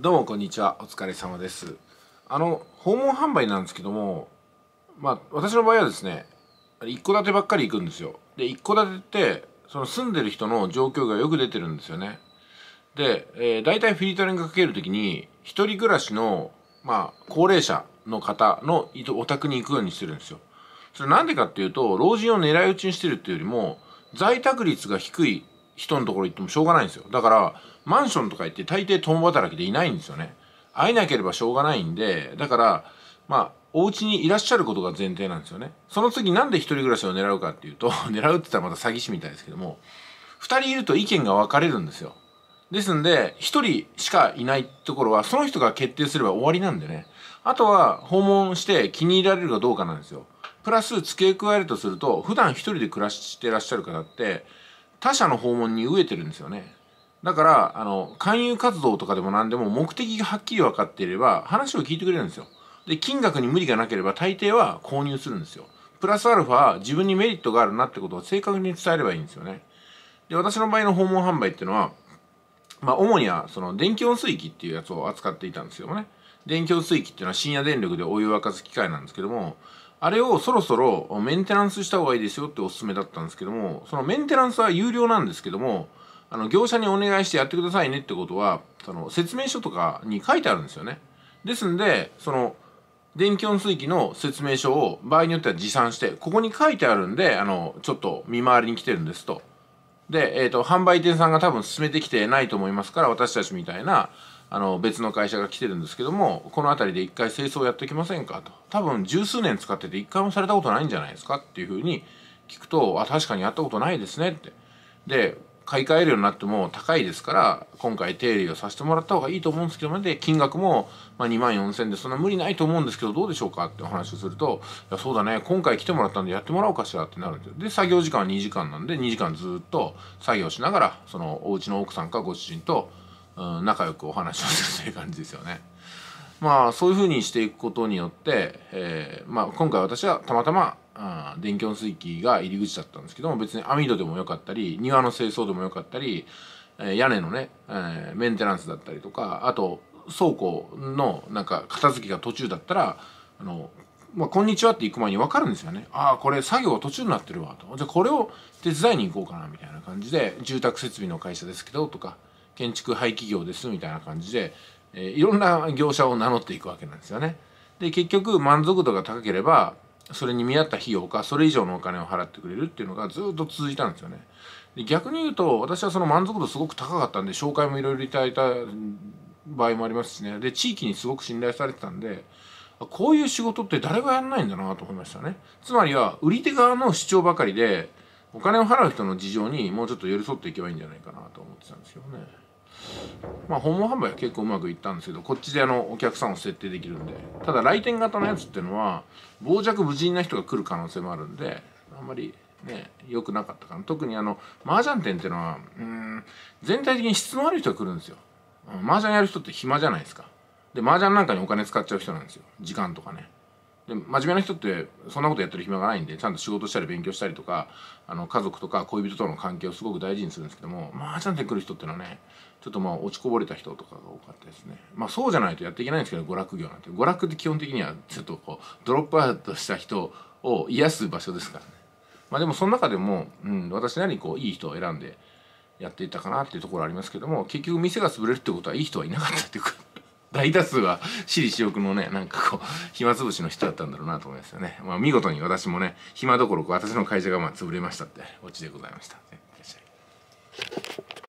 どうもこんにちはお疲れ様ですあの訪問販売なんですけどもまあ私の場合はですね一戸建てばっかり行くんですよで一戸建てってその住んでる人の状況がよく出てるんですよねで、えー、大体フィルタリングかける時に一人暮らしのまあ高齢者の方のお宅に行くようにしてるんですよそれなんでかっていうと老人を狙い撃ちにしてるっていうよりも在宅率が低い人のところ行ってもしょうがないんですよだからマンションとか行って大抵共働きでいないんですよね会えなければしょうがないんでだからまあお家にいらっしゃることが前提なんですよねその次なんで一人暮らしを狙うかっていうと 狙うって言ったらまた詐欺師みたいですけども2人いると意見が分かれるんですよですんで1人しかいないところはその人が決定すれば終わりなんでねあとは訪問して気に入られるかどうかなんですよプラス付け加えるとすると普段1人で暮らしてらっしゃる方って他者の訪問に飢えてるんですよねだからあの勧誘活動とかでも何でも目的がはっきり分かっていれば話を聞いてくれるんですよで金額に無理がなければ大抵は購入するんですよプラスアルファ自分にメリットがあるなってことを正確に伝えればいいんですよねで私の場合の訪問販売っていうのはまあ主にはその電気温水器っていうやつを扱っていたんですけどもね電気温水器っていうのは深夜電力でお湯沸かす機械なんですけどもあれをそろそろメンテナンスした方がいいですよっておすすめだったんですけども、そのメンテナンスは有料なんですけども、あの業者にお願いしてやってくださいねってことは、その説明書とかに書いてあるんですよね。ですんで、その電気温水器の説明書を場合によっては持参して、ここに書いてあるんで、あの、ちょっと見回りに来てるんですと。で、えっ、ー、と、販売店さんが多分進めてきてないと思いますから、私たちみたいな、あの別の会社が来てるんですけどもこの辺りで一回清掃やっておきませんかと多分十数年使ってて一回もされたことないんじゃないですかっていうふうに聞くとあ確かにやったことないですねってで買い替えるようになっても高いですから今回手入れをさせてもらった方がいいと思うんですけどもで金額も、ま2万4,000でそんな無理ないと思うんですけどどうでしょうかってお話をするといやそうだね今回来てもらったんでやってもらおうかしらってなるんですよで作業時間は2時間なんで2時間ずっと作業しながらそのお家の奥さんかご主人とうん、仲良くお話をするという感じですよね。まあそういうふうにしていくことによって、えーまあ、今回私はたまたま、うん、電気温水器が入り口だったんですけども別に網戸でもよかったり庭の清掃でもよかったり、えー、屋根のね、えー、メンテナンスだったりとかあと倉庫のなんか片付けが途中だったら「あのまあ、こんにちは」って行く前に分かるんですよね。ああこれ作業が途中になってるわと。じゃあこれを手伝いに行こうかなみたいな感じで住宅設備の会社ですけどとか。建築廃棄業ですみたいな感じで、えー、いろんな業者を名乗っていくわけなんですよね。で結局満足度が高ければそれに見合った費用かそれ以上のお金を払ってくれるっていうのがずっと続いたんですよね。で逆に言うと私はその満足度すごく高かったんで紹介もいろいろいただいた場合もありますしねで地域にすごく信頼されてたんでこういう仕事って誰がやんないんだなと思いましたね。つまりは売り手側の主張ばかりでお金を払う人の事情にもうちょっと寄り添っていけばいいんじゃないかなと思ってたんですけどね。まあ、訪問販売は結構うまくいったんですけどこっちであのお客さんを設定できるんでただ来店型のやつっていうのは傍若無人な人が来る可能性もあるんであんまりね良くなかったかな特にあの麻雀店っていうのはうん全体的に質の悪い人が来るんですよ麻雀やる人って暇じゃないですかで麻雀なんかにお金使っちゃう人なんですよ時間とかねで真面目な人ってそんなことやってる暇がないんでちゃんと仕事したり勉強したりとかあの家族とか恋人との関係をすごく大事にするんですけどもまあちゃんと来る人っていうのはねちょっとまあ落ちこぼれた人とかが多かったですねまあそうじゃないとやっていけないんですけど娯楽業なんて娯楽って基本的にはちょっとこうドロップアウトした人を癒す場所ですからねまあでもその中でも、うん、私なりにこういい人を選んでやっていったかなっていうところありますけども結局店が潰れるってことはいい人はいなかったっていうか大多数は私利私欲のねなんかこう暇つぶしの人だったんだろうなと思いますよね、まあ、見事に私もね暇どころか私の会社がまあ潰れましたってオチでございました、ね